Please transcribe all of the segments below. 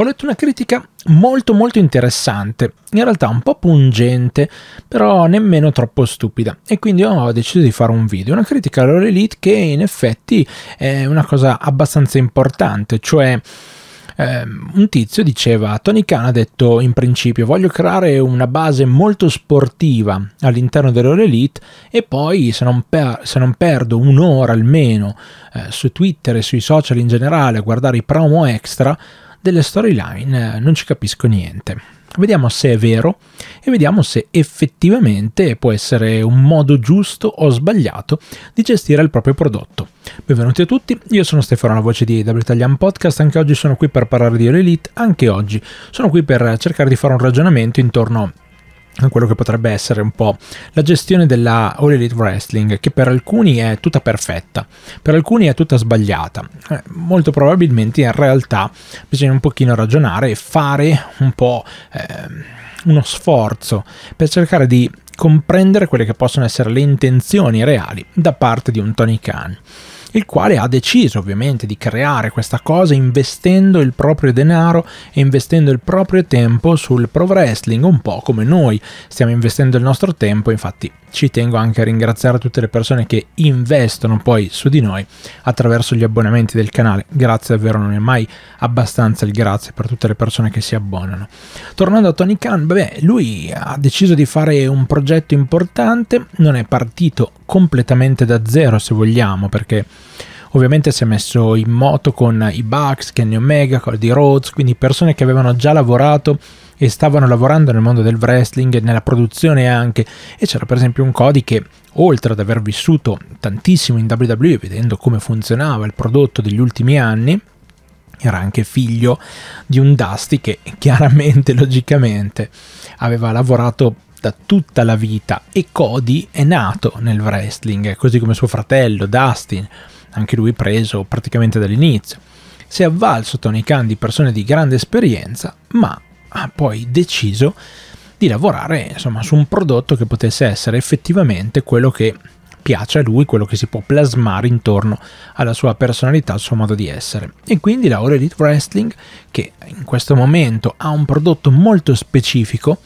Ho letto una critica molto molto interessante, in realtà un po' pungente, però nemmeno troppo stupida e quindi ho deciso di fare un video, una critica all'Orelite che in effetti è una cosa abbastanza importante, cioè ehm, un tizio diceva, Tony Khan ha detto in principio voglio creare una base molto sportiva all'interno dell'Orelite e poi se non, per, se non perdo un'ora almeno eh, su Twitter e sui social in generale a guardare i promo extra delle storyline eh, non ci capisco niente. Vediamo se è vero e vediamo se effettivamente può essere un modo giusto o sbagliato di gestire il proprio prodotto. Benvenuti a tutti, io sono Stefano, la voce di W Italian Podcast, anche oggi sono qui per parlare di All Elite, anche oggi sono qui per cercare di fare un ragionamento intorno a quello che potrebbe essere un po' la gestione della All Elite Wrestling, che per alcuni è tutta perfetta, per alcuni è tutta sbagliata. Eh, molto probabilmente in realtà bisogna un pochino ragionare e fare un po' eh, uno sforzo per cercare di comprendere quelle che possono essere le intenzioni reali da parte di un Tony Khan il quale ha deciso ovviamente di creare questa cosa investendo il proprio denaro e investendo il proprio tempo sul pro wrestling, un po' come noi stiamo investendo il nostro tempo, infatti ci tengo anche a ringraziare tutte le persone che investono poi su di noi attraverso gli abbonamenti del canale. Grazie davvero, non è mai abbastanza il grazie per tutte le persone che si abbonano. Tornando a Tony Khan, beh, lui ha deciso di fare un progetto importante, non è partito completamente da zero se vogliamo, perché Ovviamente si è messo in moto con i Bucks, Kenny Omega, Cody Rhodes, quindi persone che avevano già lavorato e stavano lavorando nel mondo del wrestling e nella produzione anche. E c'era per esempio un Cody che, oltre ad aver vissuto tantissimo in WWE, vedendo come funzionava il prodotto degli ultimi anni, era anche figlio di un Dusty che chiaramente, logicamente, aveva lavorato lotta tutta la vita e Cody è nato nel wrestling, così come suo fratello Dustin, anche lui preso praticamente dall'inizio. Si è avvalso Tony Khan di persone di grande esperienza, ma ha poi deciso di lavorare insomma, su un prodotto che potesse essere effettivamente quello che piace a lui, quello che si può plasmare intorno alla sua personalità, al suo modo di essere. E quindi la All Elite Wrestling, che in questo momento ha un prodotto molto specifico,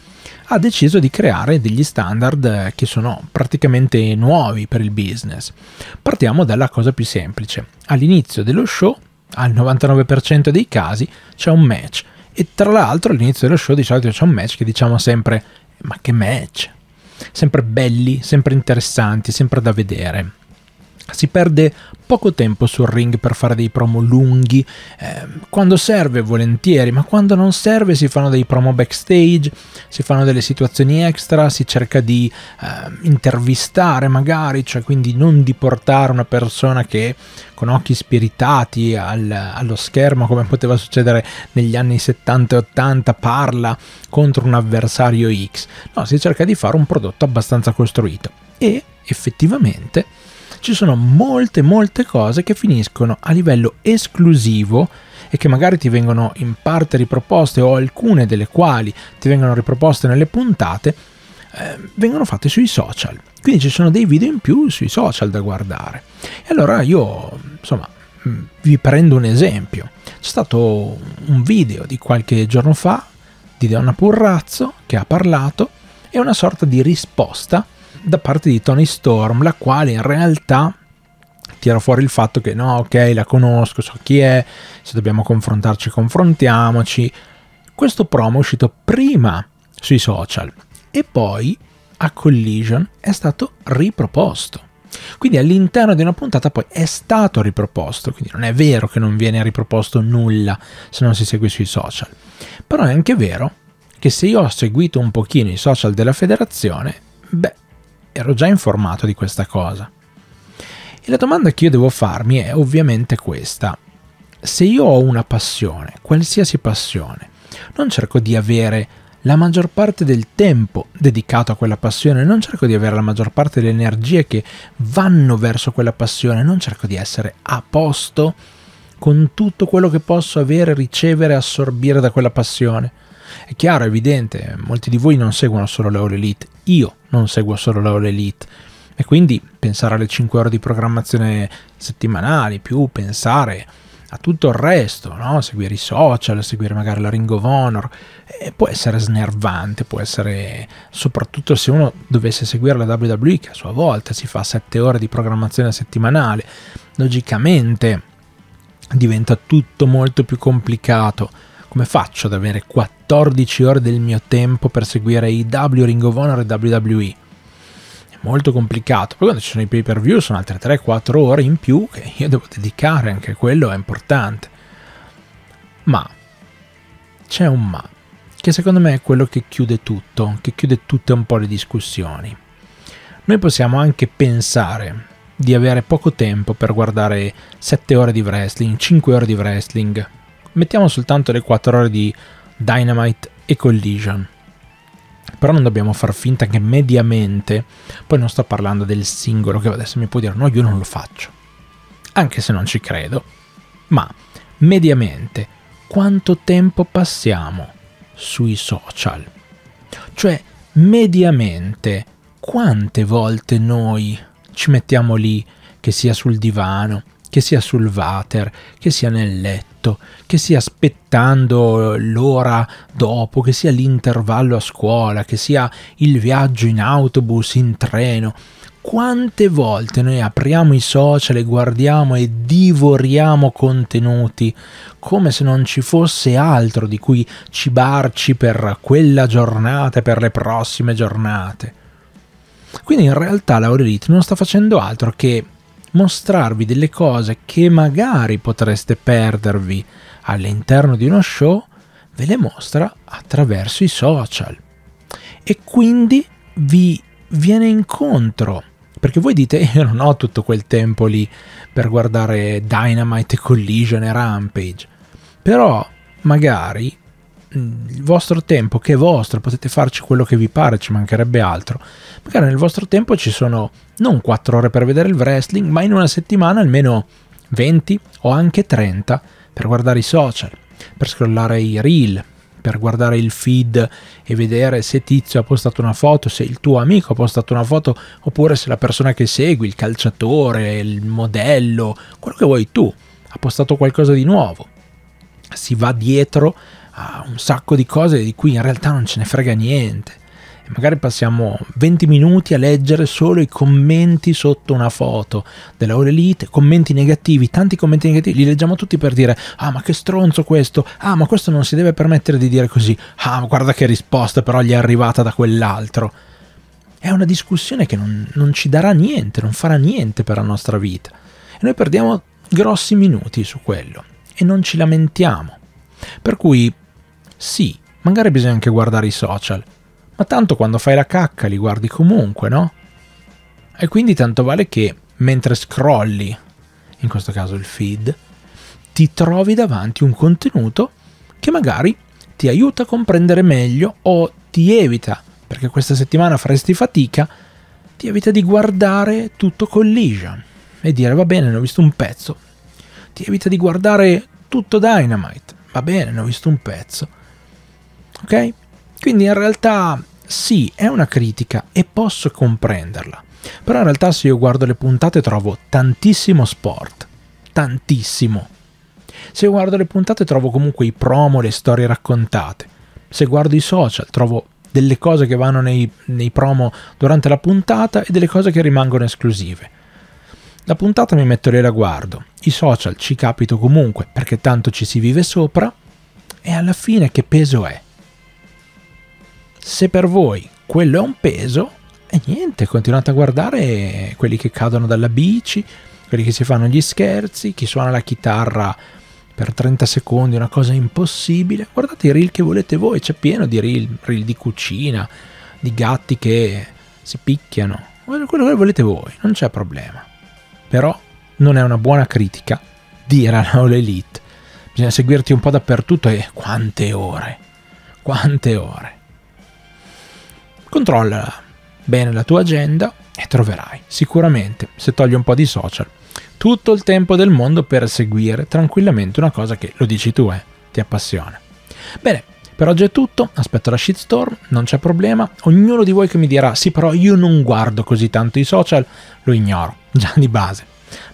ha deciso di creare degli standard eh, che sono praticamente nuovi per il business. Partiamo dalla cosa più semplice. All'inizio dello show, al 99% dei casi, c'è un match. E tra l'altro all'inizio dello show di solito c'è un match che diciamo sempre ma che match? Sempre belli, sempre interessanti, sempre da vedere. Si perde poco tempo sul ring per fare dei promo lunghi, eh, quando serve volentieri, ma quando non serve si fanno dei promo backstage, si fanno delle situazioni extra, si cerca di eh, intervistare magari, cioè quindi non di portare una persona che con occhi spiritati al, allo schermo, come poteva succedere negli anni 70 e 80, parla contro un avversario X. No, si cerca di fare un prodotto abbastanza costruito e effettivamente ci sono molte molte cose che finiscono a livello esclusivo e che magari ti vengono in parte riproposte o alcune delle quali ti vengono riproposte nelle puntate, eh, vengono fatte sui social. Quindi ci sono dei video in più sui social da guardare. E allora io, insomma, mm, vi prendo un esempio. C'è stato un video di qualche giorno fa di Donna Purrazzo che ha parlato e una sorta di risposta da parte di Tony Storm, la quale in realtà tira fuori il fatto che no, ok, la conosco, so chi è, se dobbiamo confrontarci, confrontiamoci. Questo promo è uscito prima sui social e poi a Collision è stato riproposto. Quindi all'interno di una puntata poi è stato riproposto, quindi non è vero che non viene riproposto nulla se non si segue sui social. Però è anche vero che se io ho seguito un pochino i social della federazione, beh, ero già informato di questa cosa. E la domanda che io devo farmi è ovviamente questa. Se io ho una passione, qualsiasi passione, non cerco di avere la maggior parte del tempo dedicato a quella passione, non cerco di avere la maggior parte delle energie che vanno verso quella passione, non cerco di essere a posto con tutto quello che posso avere, ricevere, assorbire da quella passione. È chiaro, è evidente, molti di voi non seguono solo le All Elite, io non seguo solo le All Elite. E quindi pensare alle 5 ore di programmazione settimanali, più pensare a tutto il resto, no? seguire i social, seguire magari la Ring of Honor, eh, può essere snervante, può essere soprattutto se uno dovesse seguire la WWE che a sua volta si fa 7 ore di programmazione settimanale, logicamente diventa tutto molto più complicato. Come faccio ad avere 4 14 ore del mio tempo per seguire i W Ring of Honor e WWE. È molto complicato. Poi quando ci sono i pay per view sono altre 3-4 ore in più che io devo dedicare, anche quello è importante. Ma c'è un ma, che secondo me è quello che chiude tutto, che chiude tutte un po' le discussioni. Noi possiamo anche pensare di avere poco tempo per guardare 7 ore di wrestling, 5 ore di wrestling. Mettiamo soltanto le 4 ore di Dynamite e Collision. Però non dobbiamo far finta che mediamente, poi non sto parlando del singolo che adesso mi può dire no, io non lo faccio, anche se non ci credo, ma mediamente quanto tempo passiamo sui social? Cioè, mediamente, quante volte noi ci mettiamo lì, che sia sul divano, che sia sul water, che sia nel letto, che sia aspettando l'ora dopo, che sia l'intervallo a scuola, che sia il viaggio in autobus, in treno. Quante volte noi apriamo i social e guardiamo e divoriamo contenuti come se non ci fosse altro di cui cibarci per quella giornata e per le prossime giornate. Quindi in realtà l'Aurelite non sta facendo altro che mostrarvi delle cose che magari potreste perdervi all'interno di uno show, ve le mostra attraverso i social. E quindi vi viene incontro. Perché voi dite, eh, io non ho tutto quel tempo lì per guardare Dynamite, Collision e Rampage. Però magari il vostro tempo, che è vostro, potete farci quello che vi pare, ci mancherebbe altro. Magari nel vostro tempo ci sono non 4 ore per vedere il wrestling, ma in una settimana almeno 20 o anche 30 per guardare i social, per scrollare i reel, per guardare il feed e vedere se tizio ha postato una foto, se il tuo amico ha postato una foto, oppure se la persona che segui, il calciatore, il modello, quello che vuoi tu, ha postato qualcosa di nuovo. Si va dietro a un sacco di cose di cui in realtà non ce ne frega niente. E magari passiamo 20 minuti a leggere solo i commenti sotto una foto della Orelite, commenti negativi, tanti commenti negativi, li leggiamo tutti per dire ah ma che stronzo questo, ah ma questo non si deve permettere di dire così, ah ma guarda che risposta però gli è arrivata da quell'altro. È una discussione che non, non ci darà niente, non farà niente per la nostra vita. E noi perdiamo grossi minuti su quello e non ci lamentiamo. Per cui sì, magari bisogna anche guardare i social, ma tanto quando fai la cacca li guardi comunque, no? E quindi tanto vale che mentre scrolli, in questo caso il feed, ti trovi davanti un contenuto che magari ti aiuta a comprendere meglio o ti evita, perché questa settimana faresti fatica, ti evita di guardare tutto Collision e dire va bene, ne ho visto un pezzo. Ti evita di guardare tutto Dynamite, va bene, ne ho visto un pezzo ok? Quindi in realtà sì, è una critica e posso comprenderla. Però in realtà se io guardo le puntate trovo tantissimo sport, tantissimo. Se guardo le puntate trovo comunque i promo, le storie raccontate. Se guardo i social trovo delle cose che vanno nei, nei promo durante la puntata e delle cose che rimangono esclusive. La puntata mi metto lì e la guardo. I social ci capito comunque perché tanto ci si vive sopra. E alla fine che peso è? Se per voi quello è un peso, e niente, continuate a guardare quelli che cadono dalla bici, quelli che si fanno gli scherzi, chi suona la chitarra per 30 secondi, una cosa impossibile. Guardate i reel che volete voi, c'è pieno di reel, reel di cucina, di gatti che si picchiano, quello che volete voi, non c'è problema. Però non è una buona critica dire a l'elite. Bisogna seguirti un po' dappertutto e quante ore, quante ore. Controlla bene la tua agenda e troverai sicuramente, se togli un po' di social, tutto il tempo del mondo per seguire tranquillamente una cosa che, lo dici tu, eh, ti appassiona. Bene, per oggi è tutto, aspetto la shitstorm, non c'è problema, ognuno di voi che mi dirà sì però io non guardo così tanto i social, lo ignoro, già di base,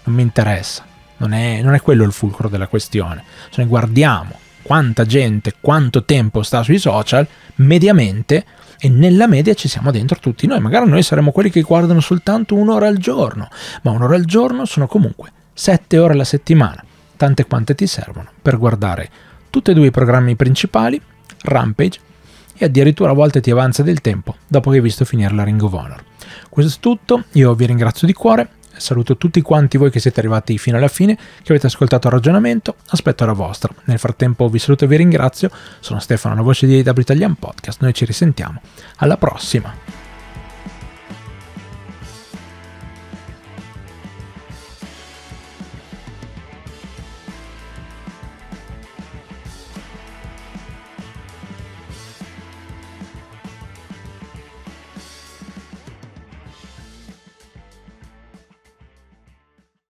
non mi interessa, non è, non è quello il fulcro della questione, ce ne guardiamo, quanta gente, quanto tempo sta sui social, mediamente, e nella media ci siamo dentro tutti noi. Magari noi saremmo quelli che guardano soltanto un'ora al giorno, ma un'ora al giorno sono comunque sette ore alla settimana, tante quante ti servono per guardare tutti e due i programmi principali, Rampage e addirittura a volte ti avanza del tempo dopo che hai visto finire la Ring of Honor. Questo è tutto, io vi ringrazio di cuore Saluto tutti quanti voi che siete arrivati fino alla fine, che avete ascoltato il ragionamento, aspetto la vostra. Nel frattempo vi saluto e vi ringrazio, sono Stefano, la voce di AW Italian Podcast, noi ci risentiamo, alla prossima!